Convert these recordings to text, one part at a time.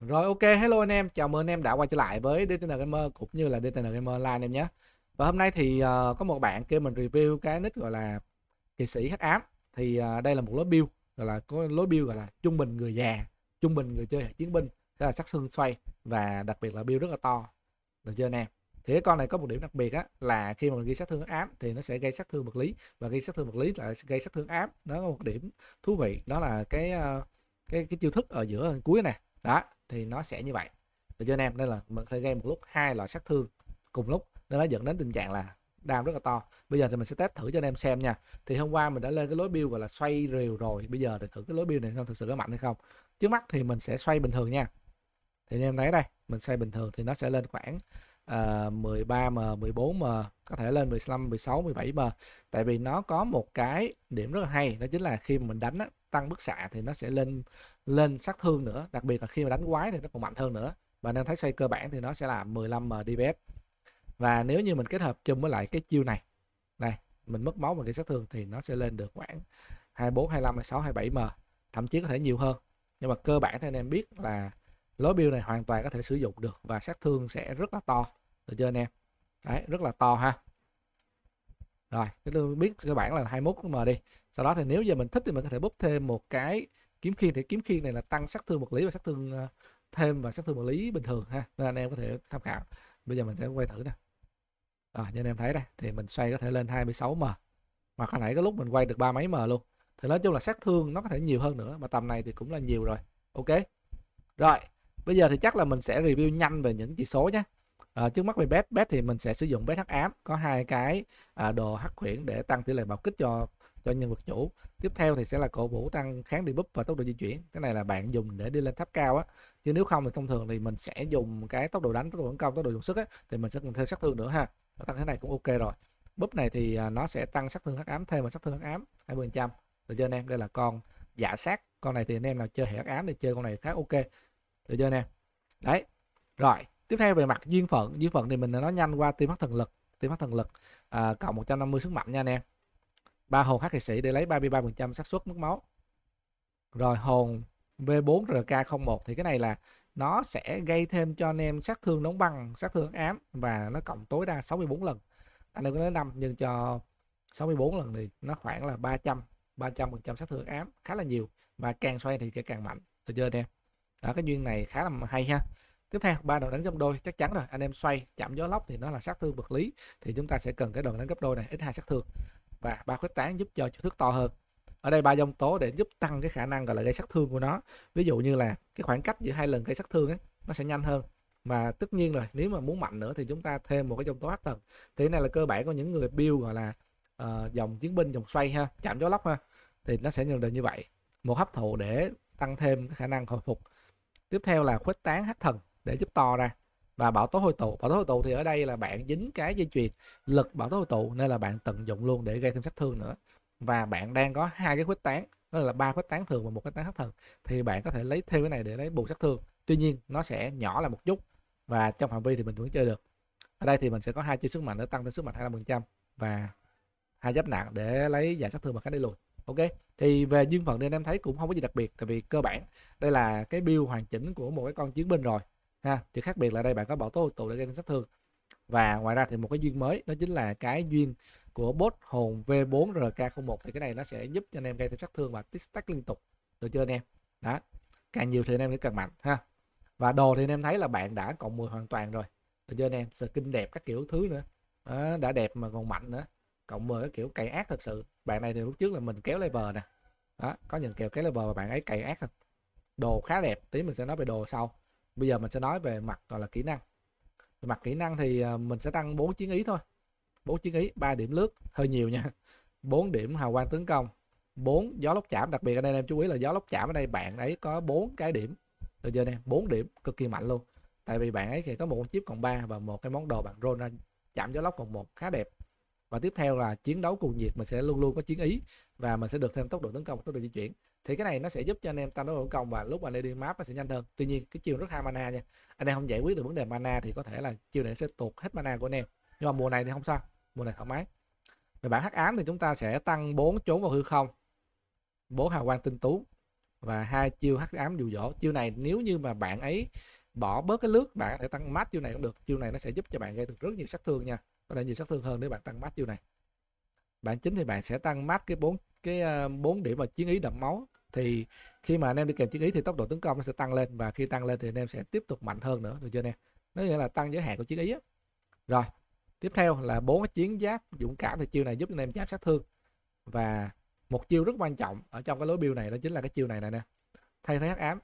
Rồi ok, hello anh em, chào mừng anh em đã quay trở lại với DTN Gamer cũng như là DTN Gamer Online anh em nhé. Và hôm nay thì uh, có một bạn kêu mình review cái nick gọi là kỳ sĩ hắc ám. Thì uh, đây là một lối build gọi là có lối build gọi là trung bình người già, trung bình người chơi chiến binh, đó là sắc xương xoay và đặc biệt là build rất là to. Được chưa anh em? Thì cái con này có một điểm đặc biệt á là khi mà mình gây sát thương ám thì nó sẽ gây sát thương vật lý và gây sát thương vật lý là gây sát thương ám. Nó có một điểm thú vị đó là cái uh, cái cái chiêu thức ở giữa cuối này. Đó, thì nó sẽ như vậy được chưa anh em nên là mình có thể gây một lúc hai loại sát thương cùng lúc nên nó dẫn đến tình trạng là đam rất là to bây giờ thì mình sẽ test thử cho anh em xem nha thì hôm qua mình đã lên cái lối build gọi là xoay rìu rồi bây giờ thì thử cái lối build này không thực sự có mạnh hay không trước mắt thì mình sẽ xoay bình thường nha thì anh em thấy đây mình xoay bình thường thì nó sẽ lên khoảng uh, 13M, 14M, có thể lên 15, 16, 17M. Tại vì nó có một cái điểm rất là hay, đó chính là khi mà mình đánh á, tăng bức xạ thì nó sẽ lên lên sát thương nữa, đặc biệt là khi mà đánh quái thì nó còn mạnh hơn nữa. Và nên thấy xoay cơ bản thì nó sẽ là 15M DPS. Và nếu như mình kết hợp chung với lại cái chiêu này, này, mình mất máu và gây sát thương thì nó sẽ lên được khoảng 24, 25, 26, 27M, thậm chí có thể nhiều hơn. Nhưng mà cơ bản thì anh em biết là lối build này hoàn toàn có thể sử dụng được và sát thương sẽ rất là to được chưa anh em đấy rất là to ha rồi cái tôi biết cơ bản là 21 m đi sau đó thì nếu giờ mình thích thì mình có thể bút thêm một cái kiếm khiên để kiếm khiên này là tăng sát thương một lý và sát thương ờ, thêm và sát thương một lý bình thường ha nên anh em có thể tham khảo bây giờ mình sẽ quay thử nè à, như anh em thấy đây thì mình xoay có thể lên 26 m mà hồi nãy cái lúc mình quay được ba mấy m luôn thì nói chung là sát thương nó có thể nhiều hơn nữa mà tầm này thì cũng là nhiều rồi ok rồi bây giờ thì chắc là mình sẽ review nhanh về những chỉ số nhé à, trước mắt về bet bet thì mình sẽ sử dụng bet hắc ám có hai cái à, đồ hắc khuyển để tăng tỷ lệ bạo kích cho cho nhân vật chủ tiếp theo thì sẽ là cổ vũ tăng kháng đi búp và tốc độ di chuyển cái này là bạn dùng để đi lên tháp cao á chứ nếu không thì thông thường thì mình sẽ dùng cái tốc độ đánh tốc độ tấn công tốc độ dùng sức á thì mình sẽ cần thêm sát thương nữa ha nó tăng thế này cũng ok rồi búp này thì à, nó sẽ tăng sát thương hắc ám thêm vào sát thương hắc ám 20 phần trăm được chưa anh em đây là con giả sát con này thì anh em nào chơi hệ hắc ám thì chơi con này khá ok được chưa nè đấy rồi tiếp theo về mặt duyên phận duyên phận thì mình nói nhanh qua tiêm hắc thần lực tiêm hắc thần lực à, cộng 150 sức mạnh nha anh em ba hồn hắc kỳ sĩ để lấy 33 phần trăm xác suất mất máu rồi hồn V4 RK01 thì cái này là nó sẽ gây thêm cho anh em sát thương đóng băng sát thương ám và nó cộng tối đa 64 lần anh em có nói 5 nhưng cho 64 lần thì nó khoảng là 300 300 phần trăm sát thương ám khá là nhiều và càng xoay thì càng mạnh được chưa em đó cái duyên này khá là hay ha tiếp theo ba đòn đánh gấp đôi chắc chắn rồi anh em xoay chạm gió lốc thì nó là sát thương vật lý thì chúng ta sẽ cần cái đòn đánh gấp đôi này ít hai sát thương và ba khuếch tán giúp cho chiêu thức to hơn ở đây ba dòng tố để giúp tăng cái khả năng gọi là gây sát thương của nó ví dụ như là cái khoảng cách giữa hai lần gây sát thương ấy, nó sẽ nhanh hơn mà tất nhiên rồi nếu mà muốn mạnh nữa thì chúng ta thêm một cái dòng tố hát thần. thì cái này là cơ bản của những người build gọi là uh, dòng chiến binh dòng xoay ha chạm gió lốc ha thì nó sẽ nhận được như vậy một hấp thụ để tăng thêm cái khả năng hồi phục tiếp theo là khuếch tán hắc thần để giúp to ra và bảo tố hồi tụ bảo tố hồi tụ thì ở đây là bạn dính cái dây chuyền lực bảo tố hồi tụ nên là bạn tận dụng luôn để gây thêm sát thương nữa và bạn đang có hai cái khuếch tán đó là ba khuếch tán thường và một khuếch tán hắc thần thì bạn có thể lấy thêm cái này để lấy bù sát thương tuy nhiên nó sẽ nhỏ lại một chút và trong phạm vi thì mình vẫn chơi được ở đây thì mình sẽ có hai chiêu sức mạnh để tăng lên sức mạnh 25% và hai giáp nặng để lấy giải sát thương và cánh đi lùi ok thì về dương phần thì anh em thấy cũng không có gì đặc biệt tại vì cơ bản đây là cái build hoàn chỉnh của một cái con chiến binh rồi ha chỉ khác biệt là đây bạn có bảo tố tụ để gây sát thương và ngoài ra thì một cái duyên mới đó chính là cái duyên của bot hồn V4 RK01 thì cái này nó sẽ giúp cho anh em gây thêm sát thương và tích tắc liên tục được chưa anh em đó càng nhiều thì anh em sẽ càng mạnh ha và đồ thì anh em thấy là bạn đã cộng 10 hoàn toàn rồi được chưa anh em skin đẹp các kiểu thứ nữa đó, đã đẹp mà còn mạnh nữa cộng 10 cái kiểu cày ác thật sự bạn này thì lúc trước là mình kéo level nè đó có những kèo kéo level và bạn ấy cày ác không đồ khá đẹp tí mình sẽ nói về đồ sau bây giờ mình sẽ nói về mặt gọi là kỹ năng mặt kỹ năng thì ờ, mình sẽ tăng bốn chiến ý thôi bốn chiến ý ba điểm lướt hơi nhiều nha bốn điểm hào quang tấn công bốn gió lốc chạm đặc biệt ở đây em chú ý là gió lốc chạm ở đây bạn ấy có bốn cái điểm được chưa nè bốn điểm cực kỳ mạnh luôn tại vì bạn ấy thì có một con chip còn ba và một cái món đồ bạn roll ra chạm gió lốc còn một khá đẹp và tiếp theo là chiến đấu cùng nhiệt mình sẽ luôn luôn có chiến ý và mình sẽ được thêm tốc độ tấn công tốc độ di chuyển thì cái này nó sẽ giúp cho anh em tăng tốc độ tấn công và lúc anh em đi map nó sẽ nhanh hơn tuy nhiên cái chiêu rất hai mana nha anh em không giải quyết được vấn đề mana thì có thể là chiêu này sẽ tuột hết mana của anh em nhưng mà mùa này thì không sao mùa này thoải mái về bản hắc ám thì chúng ta sẽ tăng 4 trốn vào hư không bốn hào quang tinh tú và hai chiêu hắc ám dụ dỗ chiêu này nếu như mà bạn ấy bỏ bớt cái lướt bạn có thể tăng mát chiêu này cũng được chiêu này nó sẽ giúp cho bạn gây được rất nhiều sát thương nha có thể nhiều sát thương hơn nếu bạn tăng mát chiêu này bạn chính thì bạn sẽ tăng mát cái bốn cái ờ, bốn điểm mà chiến ý đậm máu thì khi mà anh em đi kèm chiến ý thì tốc độ tấn công nó sẽ tăng lên và khi tăng lên thì anh em sẽ tiếp tục mạnh hơn nữa được chưa anh em nó nghĩa là tăng giới hạn của chiến ý á. rồi tiếp theo là bốn chiến giáp dũng cảm thì chiêu này giúp anh em giáp sát thương và một chiêu rất quan trọng ở trong cái lối build này đó chính là cái chiêu này này nè thay thế hắc ám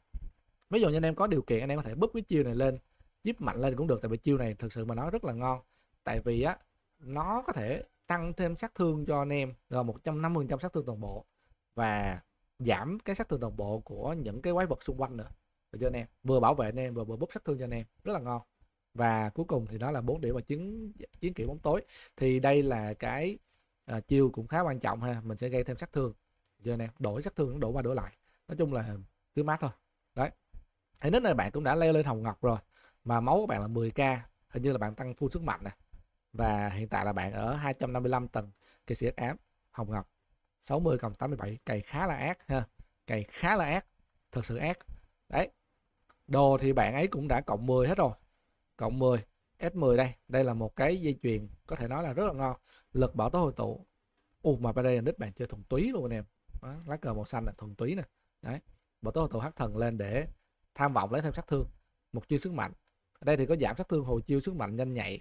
ví dụ như anh em có điều kiện anh em có thể búp cái chiêu này lên giúp mạnh lên cũng được tại vì chiêu này thực sự mà nói rất là ngon tại vì á nó có thể tăng thêm sát thương cho anh em rồi 150 trăm sát thương toàn bộ và giảm cái sát thương toàn bộ của những cái quái vật xung quanh nữa cho anh em vừa bảo vệ anh em vừa vừa búp sát thương cho anh em rất là ngon và cuối cùng thì đó là bốn điểm và chiến chiến kiểu bóng tối thì đây là cái à, chiêu cũng khá quan trọng ha mình sẽ gây thêm sát thương cho anh em đổi sát thương đổ qua đổ lại nói chung là cứ mát thôi đấy thấy nếu này bạn cũng đã leo lên hồng ngọc rồi mà máu của bạn là 10k hình như là bạn tăng full sức mạnh nè và hiện tại là bạn ở 255 tầng kỳ sĩ ám hồng ngọc 60 cộng 87 cày khá là ác ha cày khá là ác thật sự ác đấy đồ thì bạn ấy cũng đã cộng 10 hết rồi cộng 10 S10 đây đây là một cái dây chuyền có thể nói là rất là ngon lực bảo tố hồi tụ u mà bên đây là đích bạn chơi thuần túy luôn anh em đó, lá cờ màu xanh là thuần túy nè đấy bảo tố hồi tụ hắc thần lên để tham vọng lấy thêm sát thương một chiêu sức mạnh ở đây thì có giảm sát thương hồi chiêu sức mạnh nhanh nhạy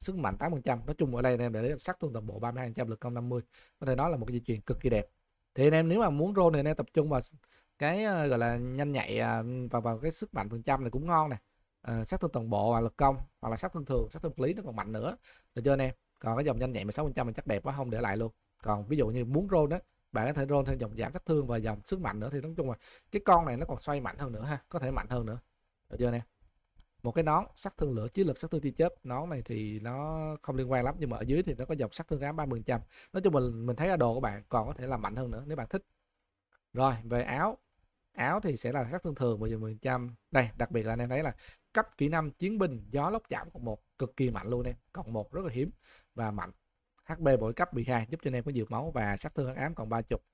sức mạnh 8% nói chung ở đây anh em để sát thương toàn bộ 32% lực công 50 có thể nói là một cái di chuyển cực kỳ đẹp thì anh em nếu mà muốn roll thì anh em tập trung vào cái ờ, gọi là nhanh nhạy à, và vào cái sức mạnh phần trăm này cũng ngon nè à, ờ, sát thương toàn bộ và lực công hoặc là sát thương thường sát thương lý nó còn mạnh nữa được chưa anh em còn cái dòng nhanh nhạy 16 phần trăm mình chắc đẹp quá không để lại luôn còn ví dụ như muốn roll đó bạn có thể roll thêm dòng giảm sát thương và dòng sức mạnh nữa thì nói chung là cái con này nó còn xoay mạnh hơn nữa ha có thể mạnh hơn nữa được chưa anh em một cái nón sát thương lửa chiến lực sát thương tia chớp nón này thì nó không liên quan lắm nhưng mà ở dưới thì nó có dòng sát thương ám phần trăm nói chung mình mình thấy là đồ của bạn còn có thể làm mạnh hơn nữa nếu bạn thích rồi về áo áo thì sẽ là sát thương thường một 10 trăm đây đặc biệt là anh em thấy là cấp kỹ năng chiến binh gió lốc chạm cộng một cực kỳ mạnh luôn em cộng một rất là hiếm và mạnh HP mỗi cấp bị hai giúp cho anh em có nhiều máu và sát thương ám còn ba chục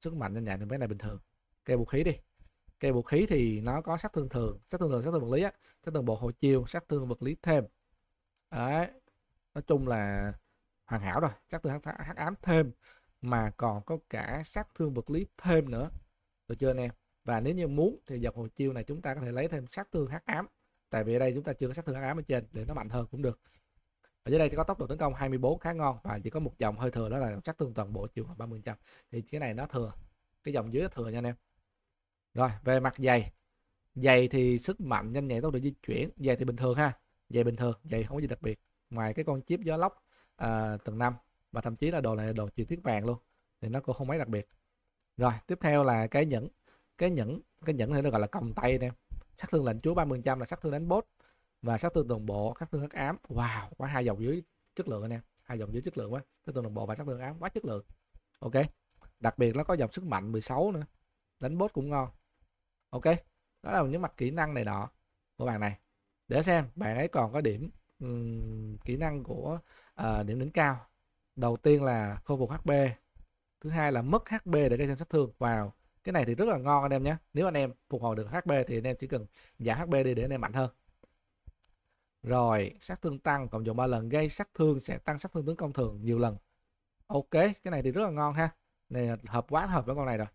sức mạnh nên nhà thì cái này bình thường cây vũ khí đi cây vũ khí thì nó có sát thương thường sát thương thường sát thương vật lý á sát thương bộ hồi chiêu sát thương vật lý thêm đấy nói chung là hoàn hảo rồi sát thương hắc ám thêm mà còn có cả sát thương vật lý thêm nữa được chưa anh em và nếu như muốn thì dọc hồi chiêu này chúng ta có thể lấy thêm sát thương hắc ám tại vì ở đây chúng ta chưa có sát thương hắc ám ở trên để nó mạnh hơn cũng được ở dưới đây thì có tốc độ tấn công 24 khá ngon và chỉ có một dòng hơi thừa đó là sát thương toàn bộ chiều 30 trăm thì cái này nó thừa cái dòng dưới nó thừa nha anh em rồi về mặt giày giày thì sức mạnh nhanh nhẹn tốc độ di chuyển giày thì bình thường ha giày bình thường giày không có gì đặc biệt ngoài cái con chip gió lốc à, tầng 5 và thậm chí là đồ này là đồ truyền thiết vàng luôn thì nó cũng không mấy đặc biệt rồi tiếp theo là cái nhẫn cái nhẫn cái nhẫn này nó gọi là còng tay anh em sát thương lệnh chúa 30% là sát thương đánh boss và sát thương đồng bộ sát thương hắc ám wow quá hai dòng dưới chất lượng anh em hai dòng dưới chất lượng quá sát thương đồng bộ và sát thương ám quá chất lượng ok đặc biệt nó có dòng sức mạnh 16 nữa đánh boss cũng ngon ok đó là những mặt kỹ năng này đó của bạn này để xem bạn ấy còn có điểm um, kỹ năng của uh, điểm đỉnh cao đầu tiên là khôi phục hp thứ hai là mất hp để gây thêm sát thương vào cái này thì rất là ngon anh em nhé nếu anh em phục hồi được hp thì anh em chỉ cần giảm hp đi để anh em mạnh hơn rồi sát thương tăng cộng dồn 3 lần gây sát thương sẽ tăng sát thương tấn công thường nhiều lần ok cái này thì rất là ngon ha này hợp quá hợp với con này rồi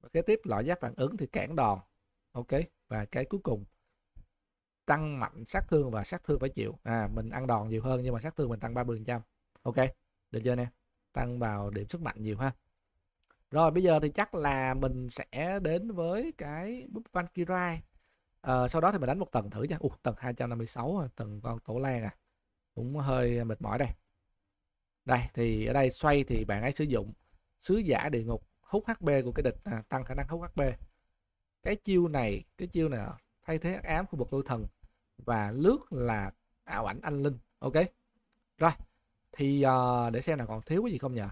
và kế tiếp loại giáp phản ứng thì cản đòn ok và cái cuối cùng tăng mạnh sát thương và sát thương phải chịu à mình ăn đòn nhiều hơn nhưng mà sát thương mình tăng ba phần trăm ok được chưa nè tăng vào điểm sức mạnh nhiều ha rồi bây giờ thì chắc là mình sẽ đến với cái búp Vankirai à, ờ, sau đó thì mình đánh một tầng thử nha uh, tầng 256 à, tầng con tổ lan à cũng hơi mệt mỏi đây đây thì ở đây xoay thì bạn ấy sử dụng sứ giả địa ngục hút HP của cái địch à, tăng khả năng hút HP cái chiêu này cái chiêu này thay thế ám khu vực lôi thần và lướt là ảo ảnh anh linh ok rồi thì uh, để xem là còn thiếu cái gì không nhỉ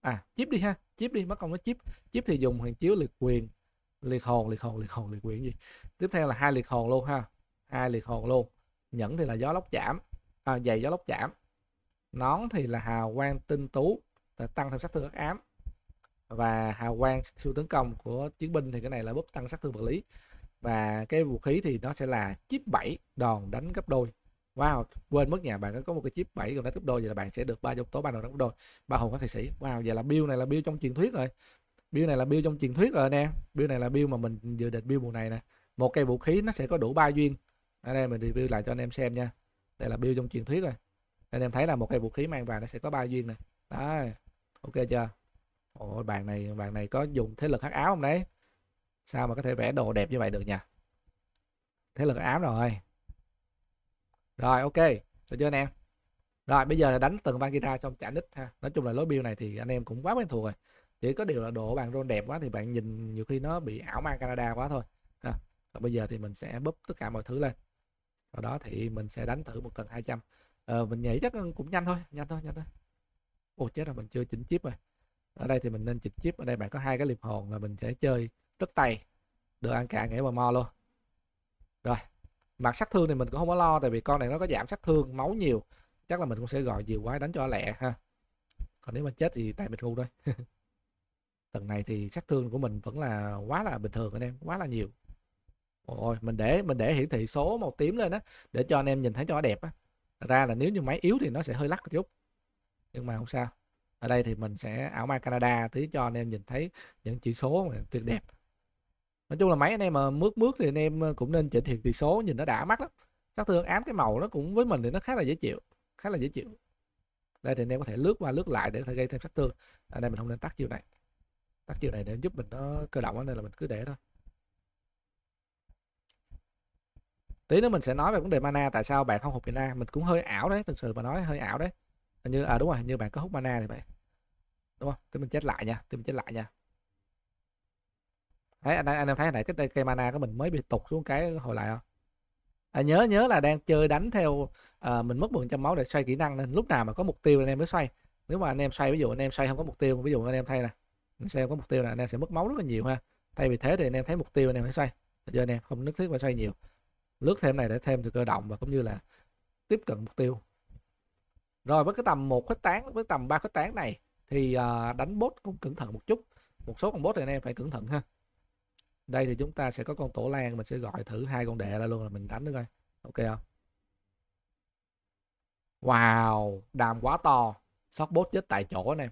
à chip đi ha chip đi mất công nó chip chip thì dùng hàng chiếu liệt quyền liệt hồn liệt hồn liệt hồn liệt quyền gì tiếp theo là hai liệt hồn luôn ha hai liệt hồn luôn nhẫn thì là gió lốc chạm à, giày gió lốc chạm nón thì là hào quang tinh tú tăng thêm sát thương ám và hào quang siêu tấn công của chiến binh thì cái này là búp tăng sát thương vật lý và cái vũ khí thì nó sẽ là chip 7 đòn đánh gấp đôi wow quên mất nhà bạn có một cái chip 7 còn đánh gấp đôi vậy là bạn sẽ được ba yếu tố ba đòn đánh gấp đôi ba hồn các thầy sĩ wow vậy là build này là build trong truyền thuyết rồi build này là build trong truyền thuyết rồi anh em build này là build mà mình dự định build mùa này nè một cây vũ khí nó sẽ có đủ ba duyên ở đây mình review lại cho anh em xem nha đây là build trong truyền thuyết rồi anh em thấy là một cây vũ khí mang vào nó sẽ có ba duyên này đó ok chưa Ồ, bạn này bạn này có dùng thế lực hắc áo không đấy sao mà có thể vẽ đồ đẹp như vậy được nhỉ thế lực ám rồi rồi ok được chưa anh em rồi bây giờ là đánh từng vang ra trong trả nick ha nói chung là lối build này thì anh em cũng quá quen thuộc rồi chỉ có điều là độ bạn roll đẹp quá thì bạn nhìn nhiều khi nó bị ảo mang Canada quá thôi ha. Còn bây giờ thì mình sẽ búp tất cả mọi thứ lên sau đó thì mình sẽ đánh thử một cần 200 ờ, mình nhảy chắc cũng nhanh thôi nhanh thôi nhanh thôi ồ chết rồi mình chưa chỉnh chip rồi ở đây thì mình nên chỉnh chip ở đây bạn có hai cái liệp hồn là mình sẽ chơi tất tay được ăn cả nghĩa mà mo luôn rồi mặt sát thương thì mình cũng không có lo tại vì con này nó có giảm sát thương máu nhiều chắc là mình cũng sẽ gọi nhiều quá đánh cho lẹ ha còn nếu mà chết thì tại mình ngu thôi tầng này thì sát thương của mình vẫn là quá là bình thường anh em quá là nhiều ôi mình để mình để hiển thị số màu tím lên á để cho anh em nhìn thấy cho nó đẹp á ra là nếu như máy yếu thì nó sẽ hơi lắc một chút nhưng mà không sao ở đây thì mình sẽ ảo ma Canada tí cho anh em nhìn thấy những chỉ số tuyệt đẹp nói chung là máy anh em mà mướt mướt thì anh em ờ, cũng nên chỉnh thiệt tỷ số nhìn nó đã mắt lắm sát thương ám cái màu nó cũng với mình thì nó khá là dễ chịu khá là dễ chịu đây thì anh em có thể lướt qua lướt lại để có thể gây thêm sát thương ở đây mình không nên tắt chiều này tắt chiều này để giúp mình nó cơ động nên là mình cứ để thôi tí nữa mình sẽ nói về vấn đề mana tại sao bạn không hút mana mình cũng hơi ảo đấy thực sự mà nói hơi ảo đấy hình như à đúng rồi hình như bạn có hút mana thì vậy đúng không tí mình chết lại nha tí mình chết lại nha đấy anh, anh em thấy này cái cây mana của mình mới bị tụt xuống cái hồi lại không à, nhớ nhớ là đang chơi đánh theo à, mình mất 100 máu để xoay kỹ năng nên lúc nào mà có mục tiêu anh em mới xoay nếu mà anh em xoay ví dụ anh em xoay không có mục tiêu ví dụ anh em thay nè anh không có mục tiêu là anh em sẽ mất máu rất là nhiều ha thay vì thế thì anh em thấy mục tiêu anh em phải xoay giờ anh em không nước thiết mà xoay nhiều lướt thêm này để thêm từ cơ động và cũng như là tiếp cận mục tiêu rồi với cái tầm một khuếch tán với tầm ba khuếch tán này thì à, đánh bốt cũng cẩn thận một chút một số con bốt thì anh em phải cẩn thận ha đây thì chúng ta sẽ có con tổ lan mình sẽ gọi thử hai con đệ ra luôn là mình đánh được coi ok không wow đàm quá to sót bốt chết tại chỗ anh em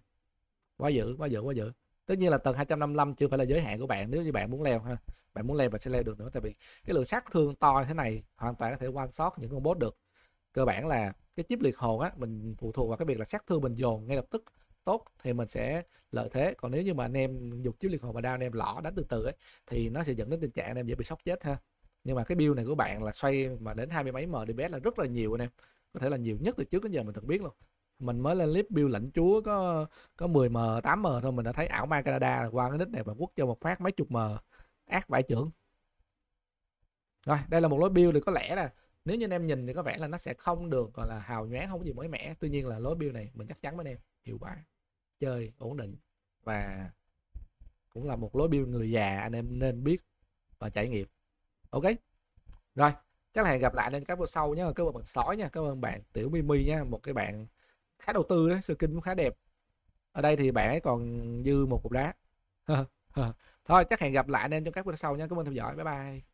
quá dữ quá dữ quá dữ tất nhiên là tầng 255 chưa phải là giới hạn của bạn nếu như bạn muốn leo ha bạn muốn leo bạn sẽ leo được nữa tại vì cái lượng sát thương to như thế này hoàn toàn có thể quan sát những con bốt được cơ bản là cái chip liệt hồn á mình phụ thuộc vào cái việc là sát thương mình dồn ngay lập tức tốt thì mình sẽ lợi thế còn nếu như mà anh em dùng chiếu liên hoàn mà đao anh em lỏ đánh từ từ ấy thì nó sẽ dẫn đến tình trạng anh em dễ bị sốc chết ha nhưng mà cái build này của bạn là xoay mà đến hai mươi mấy mdps là rất là nhiều anh em có thể là nhiều nhất từ trước đến giờ mình thật biết luôn mình mới lên clip build lãnh chúa có có 10 m 8 m thôi mình đã thấy ảo ma canada qua cái nick này mà quất cho một phát mấy chục m ác vải trưởng rồi đây là một lối build thì có lẽ là nếu như anh em nhìn thì có vẻ là nó sẽ không được gọi là hào nhoáng không có gì mới mẻ tuy nhiên là lối build này mình chắc chắn với anh em hiệu quả chơi ổn định và cũng là một lối build người già anh em nên biết và trải nghiệm ok rồi chắc là hẹn gặp lại nên các video sau nhé cảm ơn bạn sói nha cảm ơn bạn tiểu mimi nha một cái bạn khá đầu tư đấy Kinh cũng khá đẹp ở đây thì bạn ấy còn dư một cục đá thôi chắc hẹn gặp lại anh em trong các video sau nha cảm ơn theo dõi bye bye